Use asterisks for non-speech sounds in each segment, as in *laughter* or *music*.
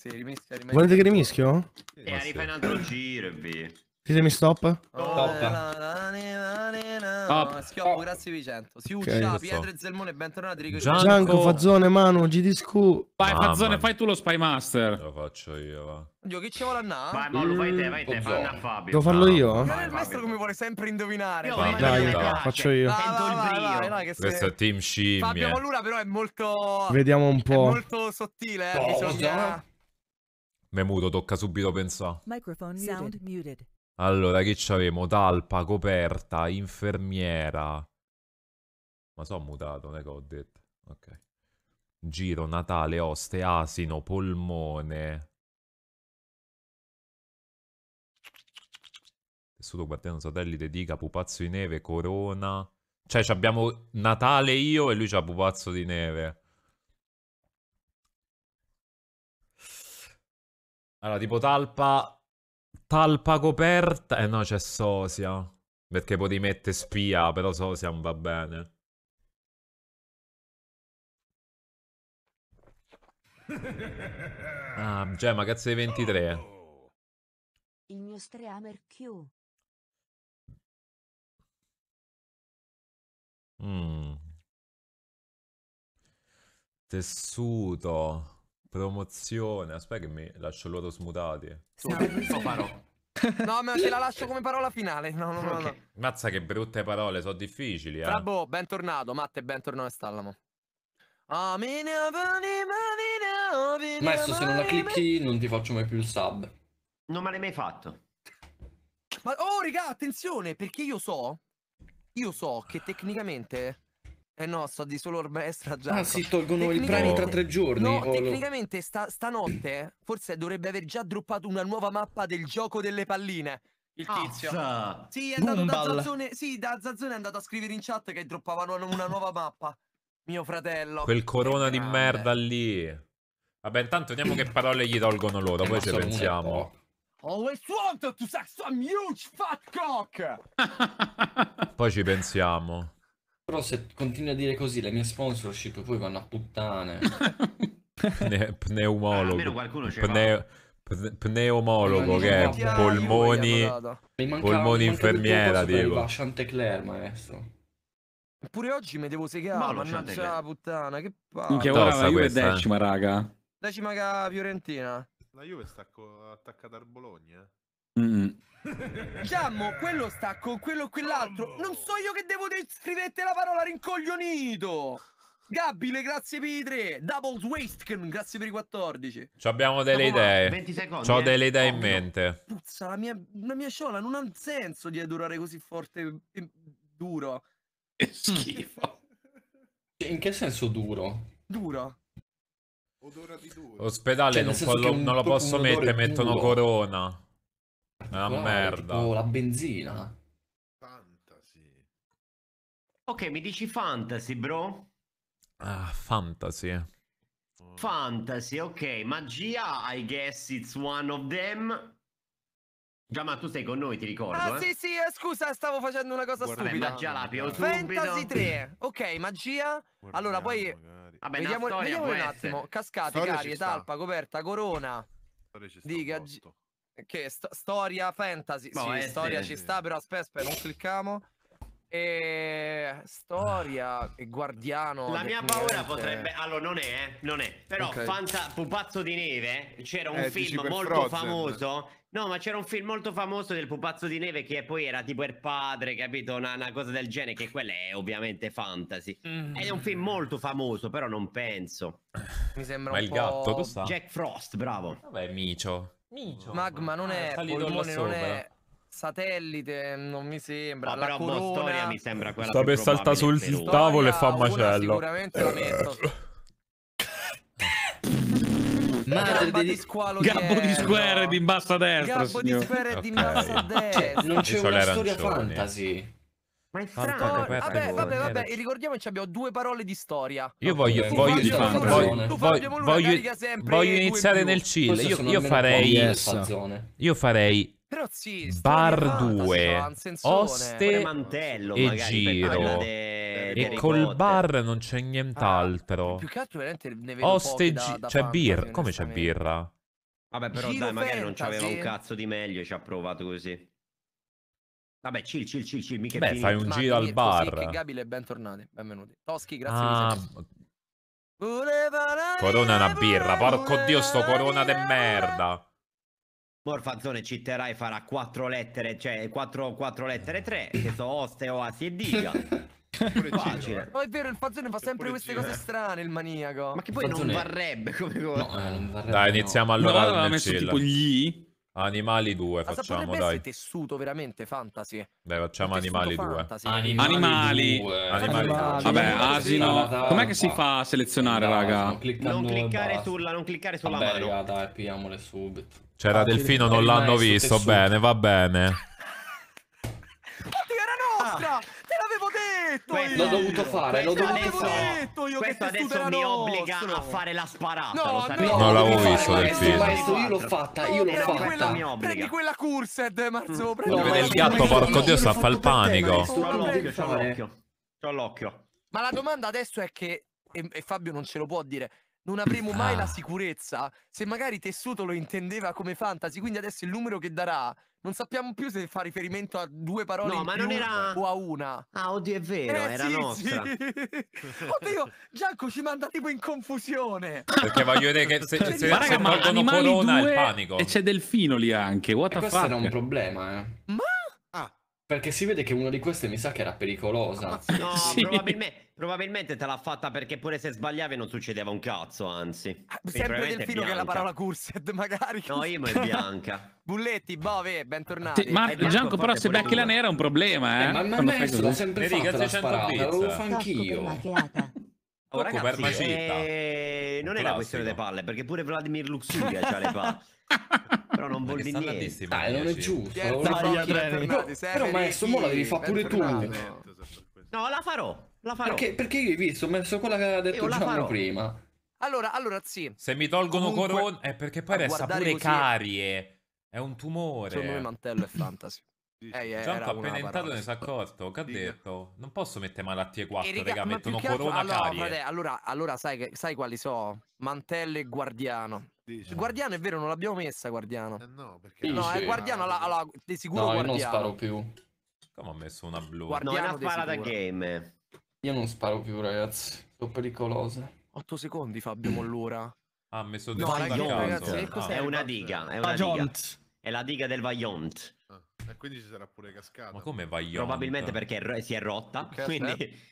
Sì, rimeschia, rimeschia. Volete che rimischio? Sì, eh, arriva un altro giro e via. Ditemi stop. Oh, stop. stop. Schioppo, oh. grazie Vicento. Si okay, uccia, Pietro e Zelmone, bentornati. Rico Gianco. Gianco, Fazzone, Manu, GDSQ. Vai Fazzone, fai tu lo Spy Master. Lo faccio io, va. Dio, che ci vuole andare? Vai, ma fai te, vai te, fai una Fabio. Devo farlo io? Ma no, il maestro come vuole sempre indovinare. Io vai, dai, dai, faccio io. Sento il brio. No, che Questo è Team Scimmie. Fabio Mollura però è molto... Vediamo un po'. È molto sottile, eh. Bisogna... Me muto, tocca subito pensare. Sound muted. Allora, che c'avemo? Talpa, coperta, infermiera. Ma sono mutato, non è che ho detto. Ok. Giro, Natale, oste, asino, polmone. Tessuto guardiano satellite, dica, pupazzo di neve, corona. Cioè, abbiamo Natale io e lui c'ha pupazzo di neve. Allora, tipo talpa... Talpa coperta... Eh no, c'è Sosia. Perché potevi mettere spia, però Sosia non va bene. *laughs* Ah, Gemma, cioè, cazzo di 23. Il mio streamer Q. Mm. Tessuto. Promozione, aspetta che mi lascio loro smutati. No, ma te la lascio come parola finale. No, no, no. Okay. no. Mazza che brutte parole, sono difficili, eh. Bravo, bentornato, Matte, bentornato a Stallamo. Maestro, se non la clicchi non ti faccio mai più il sub. Non me l'hai mai fatto. Ma oh, raga, attenzione, perché io so, io so che tecnicamente eh no, sto di solo ormestra già. Ah, si tolgono i premi tra tre giorni. No, oh, tecnicamente lo... sta, stanotte forse dovrebbe aver già droppato una nuova mappa del gioco delle palline. Il ah, tizio. Ah, sì, è andato da Zazzone. Sì, da Zazzone è andato a scrivere in chat che droppavano una nuova mappa. Mio fratello. Quel corona di merda lì. Vabbè, intanto vediamo che parole gli tolgono loro, eh, poi ci pensiamo. Always wanted to suck some huge fat cock! poi ci pensiamo. Però se continui a dire così le mie sponsorship poi vanno a puttane. Pne- *laughs* pneumologo. Ah, almeno qualcuno ce Pne- pne- pneumologo che è polmoni, mancava, polmoni infermiera. Diego. Chantecler, maestro. Pure oggi mi devo segare, mannaggia la puttana, che palle. Minchia, ora la Juve è decima, raga. Decima Fiorentina. La Juve sta co- attaccata al Bologna. Mm. Giammo, quello sta con quello quell'altro. Non so io che devo scrivete la parola rincoglionito. Gabbile, grazie per i tre. Double Waste, grazie per i 14. Ci abbiamo delle idee. 20 secondi. Ho eh. delle idee in mente. Puzza, la mia, la mia sciola non ha senso di durare così forte e duro. È schifo. Cioè, in che senso duro? Duro. Odora di duro. Ospedale cioè, non, lo, non lo posso mettere, mettono corona. Una merda. Tipo la benzina. Fantasy. Ok, mi dici fantasy, bro? Ah, fantasy. Eh. Fantasy, ok. Magia, I guess it's one of them. Già, ma tu sei con noi, ti ricordo. Ah, eh? sì, sì, eh, scusa, stavo facendo una cosa Guarda, stupida. Magia la pio oh, Fantasy 3. Ok, magia. Guarda, allora, poi. Vabbè, vediamo, vediamo un attimo. Cascate, storia carie, talpa, coperta, corona. Diga che st- storia fantasy, boh, sì, eh, storia ci sta, però aspetta, aspetta, non clicchiamo. E storia e guardiano. La mia paura potrebbe. Allora, non è, eh? non è. Però okay. Fanta... Pupazzo di Neve c'era un eh, film molto Frozen. famoso. No, ma c'era un film molto famoso del Pupazzo di Neve che poi era tipo il padre, capito? Una, una cosa del genere, che quella è ovviamente fantasy. Mm. è un film molto famoso, però non penso. Mi sembra ma un il po'. Gatto, Jack Frost, bravo. Vabbè, Micio. Micio. Magma non ah, è, ah, polmone non è, satellite non mi sembra. Ma la però corona... mi sembra quella Sta per saltare sul tavolo e fa un macello. Sicuramente la metto. *laughs* Madre di squalo Gabbo di Square di in basso a destra. Gabbo signor. di Square okay. di in basso a *laughs* destra. Non c'è una storia arancione. fantasy. Ma è strano. Vabbè, vabbè, vabbè, vabbè, e ricordiamoci abbiamo due parole di storia. Io voglio, tu voglio, voglio, tu voglio, voglio, voglio, voglio iniziare nel chill. Io, io farei, io farei però sì, bar 2, eh. oste mantello, e giro. De, e col bar non c'è nient'altro. Ah, più che altro veramente ne vedo Oste da, da c'è birra, come c'è birra? Vabbè, però giro dai, magari non c'aveva un cazzo di meglio e ci ha provato così. Vabbè, chill, chill, chill, chill. Mica Beh, fai un Martini, giro al bar. Così, Gabile, bentornati. Benvenuti. Toschi, grazie. Ah, corona è una birra. Porco dio, sto corona de merda. Morfazzone citterà e farà quattro lettere, cioè quattro, quattro lettere tre, che so oste, oasi e diga. *laughs* Facile. No, eh. è vero, il Fazzone fa sempre queste cose strane, il maniaco. Ma che poi Fazzone... non varrebbe come cosa. No, eh, non eh, varrebbe, Dai, iniziamo no. allora. No, aveva messo tipo gli Animali 2 facciamo, dai. tessuto veramente fantasy. Beh, facciamo Animali 2. Animali. Animali. Due. animali. animali. Vabbè, asino. Com'è che si fa a selezionare, no, raga? Non cliccare sulla, non cliccare sulla Vabbè, mano. Vabbè, dai, pigliamole subito. C'era ah, Delfino, non l'hanno visto, tessuto. bene, va bene. *laughs* detto questo, io! L'ho dovuto fare, l'ho dovuto adesso, fare. Io questo adesso mi obbliga nostro. a fare la sparata. No, no, no, non l'avevo visto del film. Io l'ho fatta, io l'ho fatta. Quella, mi Prendi quella cursed, Marzo. No, no, il gatto, porco dio, sta a fa il panico. C'ho l'occhio, c'ho l'occhio. Ma la domanda adesso è che, e Fabio non ce lo può dire, non avremo mai ah. la sicurezza se magari Tessuto lo intendeva come fantasy, quindi adesso il numero che darà non sappiamo più se fa riferimento a due parole no, ma non era... o a una. Ah, oddio, è vero, eh, era sì, nostra. Sì. *laughs* oddio, Gianco ci manda tipo in confusione. Perché voglio dire che se, cioè, se, se, se tolgono Colonna due... il panico. E c'è Delfino lì anche, what e the fuck? era un problema, eh. Ma perché si vede che una di queste mi sa che era pericolosa. Ah, *laughs* no, sì. probabilmente, probabilmente, te l'ha fatta perché pure se sbagliavi non succedeva un cazzo, anzi. Ah, sempre del filo che è la parola Cursed, magari. No, io ma è *laughs* bianca. Bulletti, Bove, bentornati. Sì, ma Gianco, però se becchi la nera è un problema, eh. eh ma, ma me l'ho sempre fatta la sparata, lo fa anch'io. Oh, ragazzi, per Magita. Eh, non è una questione delle palle, perché pure Vladimir Luxuria ha le palle. *laughs* però non vuol dire niente. Dai, non è giusto. Pier Dai, no, però maestro, mo la devi fare pure tu. No, la farò. La farò. Perché, perché io hai visto, ho messo quella che aveva detto Gianno prima. Allora, allora, sì. Se mi tolgono corona... è perché poi resta pure carie. È un tumore. Secondo me mantello è fantasy. Ehi, eh, Gianco appena entrato ne si è accorto che ha detto non posso mettere malattie 4 e riga, mettono corona altro, allora, frate, allora, allora, sai, che, sai quali so mantello e guardiano Dice. guardiano è vero non l'abbiamo messa guardiano eh no perché Dice. no è eh, guardiano la, la, di sicuro no, guardiano. io non sparo più come ha messo una blu guardiano no, una spara da game io non sparo più ragazzi sono pericolose 8 secondi Fabio con l'ora ah, ha messo dentro no, ragazzi, ah. è una diga è una diga è la diga del Vaiont ah. E quindi ci sarà pure cascata. Ma come Vaiont? Probabilmente cioè? perché si è rotta. quindi...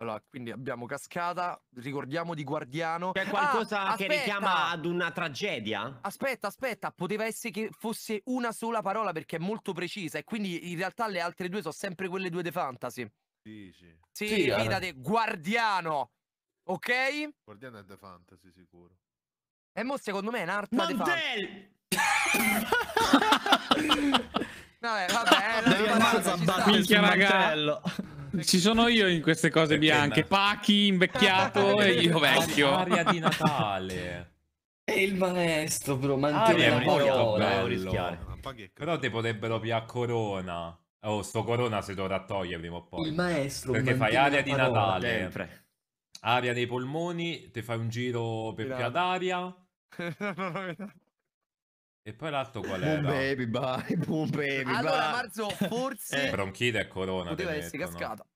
Allora, quindi abbiamo cascata, ricordiamo di Guardiano. C'è ah, qualcosa ah, che richiama ad una tragedia? Aspetta, aspetta, poteva essere che fosse una sola parola perché è molto precisa e quindi in realtà le altre due sono sempre quelle due di fantasy. Dici? Sì, sì fidate, eh. Guardiano, ok? Guardiano è The Fantasy sicuro. E mo secondo me è un'arte Mandel! vabbè, vabbè, *laughs* minchia raga. Ci sono io in queste cose Perché bianche. No. Pachi invecchiato *laughs* e io vecchio. Aria di *laughs* Natale. E il maestro, bro. Mantieni ah, la parola. Però te potrebbero via corona. Oh, sto corona se dovrà togliere prima o poi. Il maestro. Perché fai aria di Natale. Sempre. Aria dei polmoni, ti fai un giro per via d'aria. E poi l'altro qual era? Boom baby bye, boom baby allora, bye. Allora Marzo forse... eh, Bronchite e Corona. Poteva essere mettono. cascata.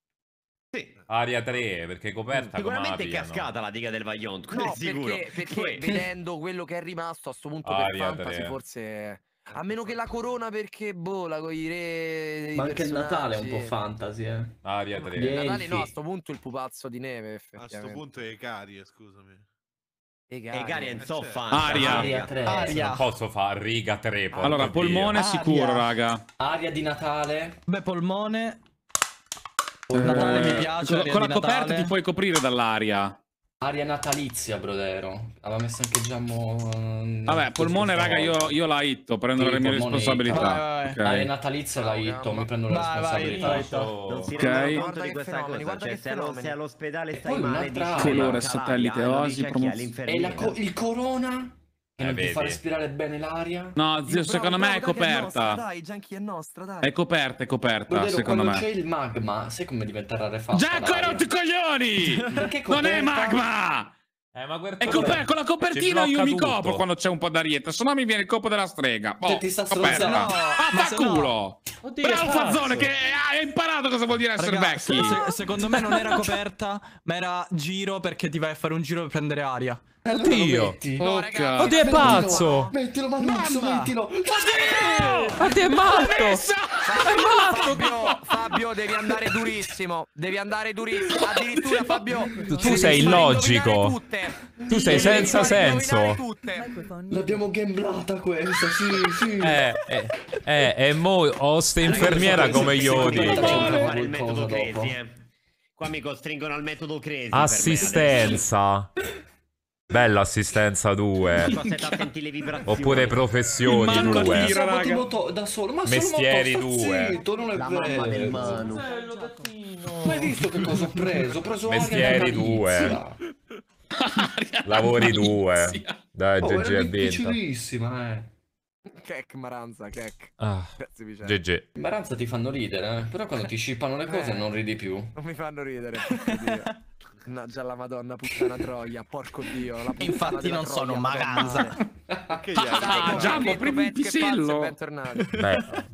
Sì. Aria 3, perché coperta Sicuramente è cascata no? la diga del Vagliont, no, Perché, *laughs* perché vedendo quello che è rimasto a sto punto Aria per fantasy 3. forse... A meno che la corona perché, boh, la con i re... Ma anche il Natale è un po' fantasy, eh. Aria 3. Il Natale no, a sto punto il pupazzo di neve, A sto punto è Carie, scusami. E Gary non so fa. Aria. Aria, 3. Aria. Non posso fare riga 3. Allora, polmone Dio. sicuro, Aria. raga. Aria di Natale. Beh, polmone. Eh. mi piace. Con, con la coperta ti puoi coprire dall'aria. Aria natalizia, Brodero. Aveva messo anche già. eh, mm, Vabbè, polmone, raga, io, io la hitto, prendo Sì, le mie polmone responsabilità. hitto. Ok. Aria natalizia la hitto, mi prendo la Vai, vai, responsabilità. vai, vai. Non si Ok. conto di fenomeni, cosa. Cioè, che se, all'ospedale stai poi male, un'altra Colore, satellite, lo osi, e la co- il corona? Eh, non vedi. ti fa respirare bene l'aria? No, zio, secondo bravo, me è coperta. Dai, Janky è nostra, dai. È coperta, è coperta, Dovero, secondo me. c'è il magma, sai come diventa rarefatto? Giacco, hai rotto i coglioni! non è magma! Eh, ma guarda, è coper- con la copertina io mi tutto. copro quando c'è un po' d'ariete, se no mi viene il copo della strega. Oh, cioè, boh, ti sta coperta. Ah, no, fa culo! No. Oddio, Bravo Fazzone che hai imparato cosa vuol dire essere Ragazzi, vecchi. Se secondo me non era coperta, ma era giro perché ti vai a fare un giro per prendere aria. Oddio! Allora oh, Oddio, è pazzo! Mettilo, Manuzzo, mettilo! Oddio! Oddio, è matto! È matto! Fabio, Fabio, devi andare durissimo. Devi andare durissimo. Addirittura, Fabio... Tu, tu sei illogico. Tu sei senza senso. L'abbiamo gamblata questa, sì, sì. Eh, eh, eh mo' oste infermiera come gli odi. Il metodo eh. Qua mi costringono al metodo crazy. Assistenza. Bella assistenza 2. Oppure professioni 2. Da solo, ma Mestieri 2. Non è La mamma del Manu. Ma hai visto che cosa ho preso? preso Mestieri 2. *laughs* Lavori 2. Dai, oh, GG è vinta. eh. Kek Maranza, kek. Ah. GG. Maranza ti fanno ridere, eh. però quando ti scippano le cose eh. non ridi più. Non mi fanno ridere. *laughs* No, già la madonna puttana *laughs* troia, porco dio. La Infatti non troia, sono Maganza. ok, ah, Giammo, prendi il pisello. Beh,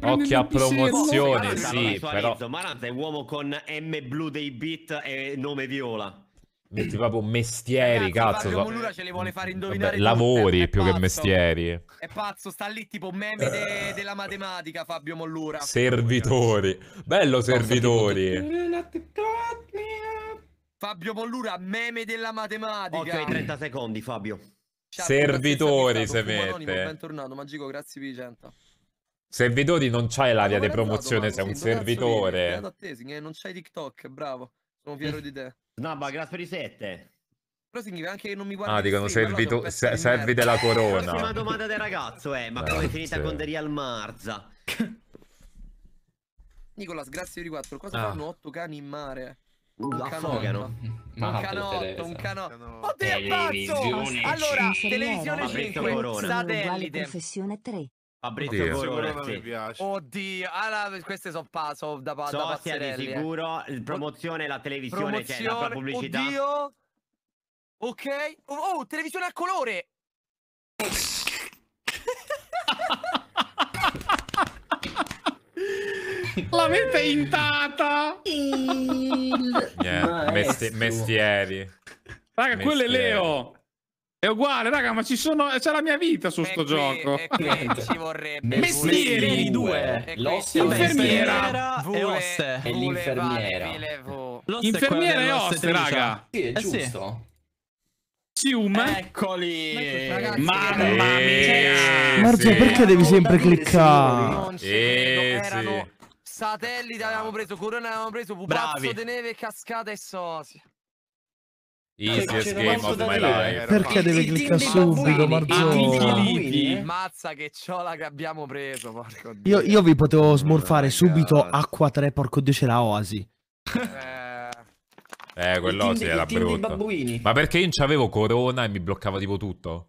Occhio a promozione, sì, però... Maranza è uomo con M blu dei beat e nome viola. Metti proprio mestieri, Ragazzi, cazzo. So. ce le vuole fare indovinare. Vabbè, lavori è più pazzo. che mestieri. È pazzo, sta lì tipo meme de della matematica, Fabio Mollura. Servitori. Bello, servitori. Fabio Pollura, meme della matematica. Ok, 30 secondi, Fabio. Ciao, Servitori se mette. Bentornato, Magico, grazie per 100. Servitori non c'hai l'aria di promozione, sei un servitore. Te, eh, non c'hai TikTok, bravo. Sono fiero di te. No, ma grazie per i 7. Però significa anche che non mi guardi. Ah, dicono servi, tu, se, servi della corona. La prima domanda del ragazzo è: ma come è finita con The Real Marza? Nicolas, grazie per i 4. Cosa ah. fanno 8 cani in mare? Uh, affogano. Un canotto, un canotto. Oddio, televisione Allora, televisione 5, satellite. Professione 3. Fabrizio Corona mi piace. Oddio, allora, ah, queste sono pa- so da, pa- so da pazzerelli. di eh. sicuro, eh. promozione, la televisione, promozione, cioè la pubblicità. Oddio. Ok. oh, oh televisione a colore. L'avete intata! Il... Yeah, mesti mestieri. Raga, mestieri. quello è Leo. È uguale, raga, ma ci sono... c'è la mia vita su sto qui, gioco. ci vorrebbe Mestieri due. L'infermiera e osse. E l'infermiera. Infermiera e oste, raga. Sì, è eh, giusto. Sium. Eccoli. Mamma mia. Eh, Marzo, perché devi sempre cliccare? Eh, sì, sì. Satellite avevamo preso, Corona avevamo preso, Pupazzo Bravi. Neve, Cascata e Sosia. Easiest game of my life. Perché deve cliccare subito, Marzoni? Mazza che ciola che abbiamo preso, porco Dio. Io, io vi potevo smurfare subito acqua 3, porco Dio, c'era Oasi. Eh, eh quello sì, era brutto. Ma perché io non c'avevo corona e mi bloccava tipo tutto?